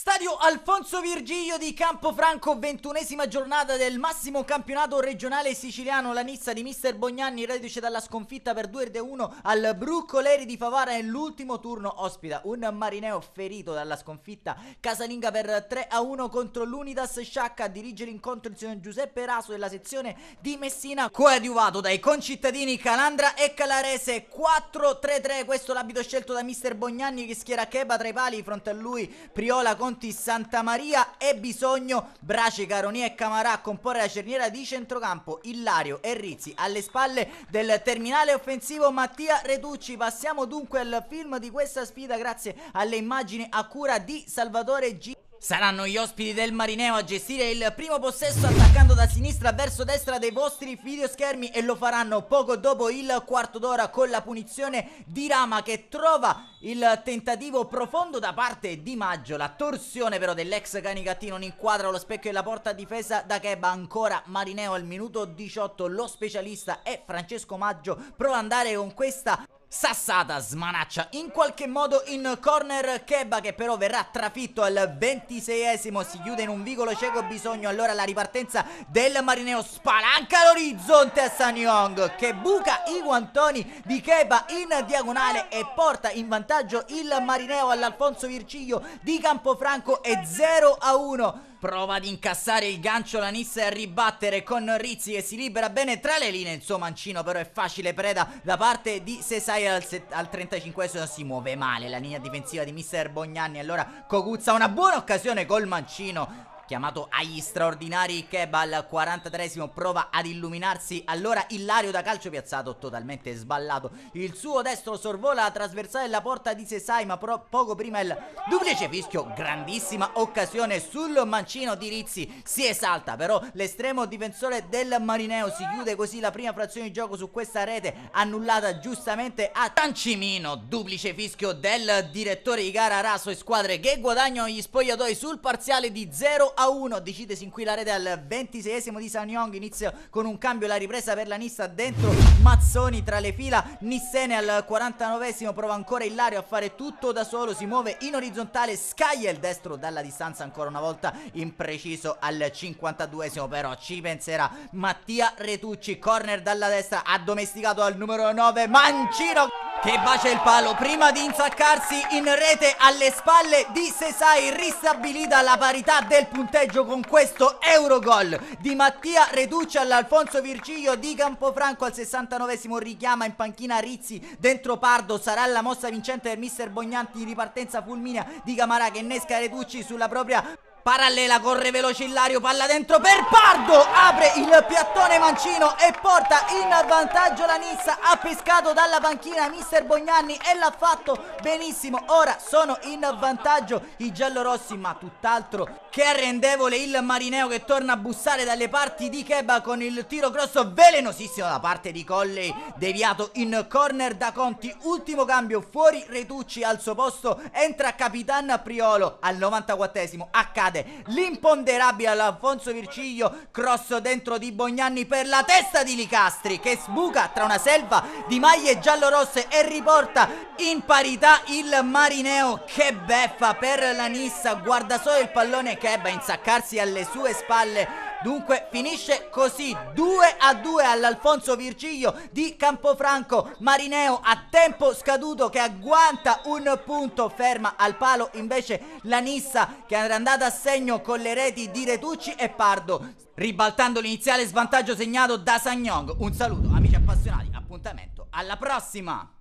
Stadio Alfonso Virgilio di Campofranco, ventunesima giornata del massimo campionato regionale siciliano. La Nizza di Mister Bognanni, reduce dalla sconfitta per 2-1 al Bruccoleri di Favara nell'ultimo turno ospita un marineo ferito dalla sconfitta casalinga per 3-1 contro l'Unidas Sciacca. A dirigere l'incontro il signor Giuseppe Raso della sezione di Messina, coadiuvato dai concittadini Calandra e Calarese. 4-3-3, questo l'abito scelto da Mister Bognanni che schiera Cheba tra i pali, fronte a lui Priola con Monti, Santa Maria e Bisogno, Brace, Caronia e Camarà comporre la cerniera di centrocampo, Illario e Rizzi alle spalle del terminale offensivo Mattia Reducci. Passiamo dunque al film di questa sfida grazie alle immagini a cura di Salvatore G. Saranno gli ospiti del Marineo a gestire il primo possesso attaccando da sinistra verso destra dei vostri videoschermi e lo faranno poco dopo il quarto d'ora con la punizione di Rama che trova il tentativo profondo da parte di Maggio. La torsione però dell'ex canicattino non inquadra lo specchio e la porta difesa da Keba ancora Marineo al minuto 18. Lo specialista è Francesco Maggio prova ad andare con questa Sassata smanaccia in qualche modo in corner Keba che però verrà trafitto al 26esimo si chiude in un vicolo cieco bisogno allora la ripartenza del Marineo spalanca l'orizzonte a San Sanyong che buca i guantoni di Keba in diagonale e porta in vantaggio il Marineo all'Alfonso Virciglio di Campofranco e 0 a 1 Prova ad incassare il gancio la Nissa e a ribattere con Rizzi che si libera bene tra le linee. Il suo mancino però è facile preda da parte di Sesai al, al 35 si muove male la linea difensiva di Mister Bognani. Allora Coguzza una buona occasione col mancino chiamato agli straordinari Keb al 43esimo prova ad illuminarsi allora Illario da calcio piazzato totalmente sballato il suo destro sorvola a trasversare la porta di Sesai ma poco prima il duplice fischio grandissima occasione sul mancino di Rizzi si esalta però l'estremo difensore del Marineo si chiude così la prima frazione di gioco su questa rete annullata giustamente a Tancimino duplice fischio del direttore di gara Raso e squadre che guadagnano gli spogliatoi sul parziale di 0 a 1 decide qui la rete al 26esimo di San Yong inizia con un cambio la ripresa per la Nissa dentro Mazzoni tra le fila Nissene al 49esimo prova ancora Ilario a fare tutto da solo si muove in orizzontale scaglia il destro dalla distanza ancora una volta impreciso al 52esimo però ci penserà Mattia Retucci corner dalla destra addomesticato al numero 9 Mancino che bacia il palo prima di insaccarsi in rete alle spalle di Sesai ristabilita la parità del punteggio con questo Eurogol di Mattia Reducci all'Alfonso Virgilio di Campofranco al 69esimo richiama in panchina Rizzi dentro Pardo sarà la mossa vincente del mister Bognanti in ripartenza fulminea di Camara che innesca Reducci sulla propria Parallela, corre veloce Ilario, palla dentro per Pardo, apre il piattone Mancino e porta in vantaggio la Nissa, ha pescato dalla panchina mister Bognanni e l'ha fatto benissimo, ora sono in vantaggio i giallorossi ma tutt'altro che arrendevole il Marineo che torna a bussare dalle parti di Keba con il tiro grosso velenosissimo da parte di Colley, deviato in corner da Conti, ultimo cambio fuori Retucci al suo posto, entra Capitan Priolo al 94esimo, casa giocate l'imponderabile all'Alfonso Virciglio cross dentro di Bognanni per la testa di Licastri che sbuca tra una selva di maglie giallo-rosse e riporta in parità il Marineo che beffa per la Nissa guarda solo il pallone che ebba a insaccarsi alle sue spalle Dunque finisce così 2 a 2 all'Alfonso Virgilio di Campofranco. Marineo a tempo scaduto che agguanta un punto, ferma al palo invece la Nissa che era andata a segno con le reti di Retucci e Pardo, ribaltando l'iniziale svantaggio segnato da Sagnong. Un saluto amici appassionati, appuntamento alla prossima!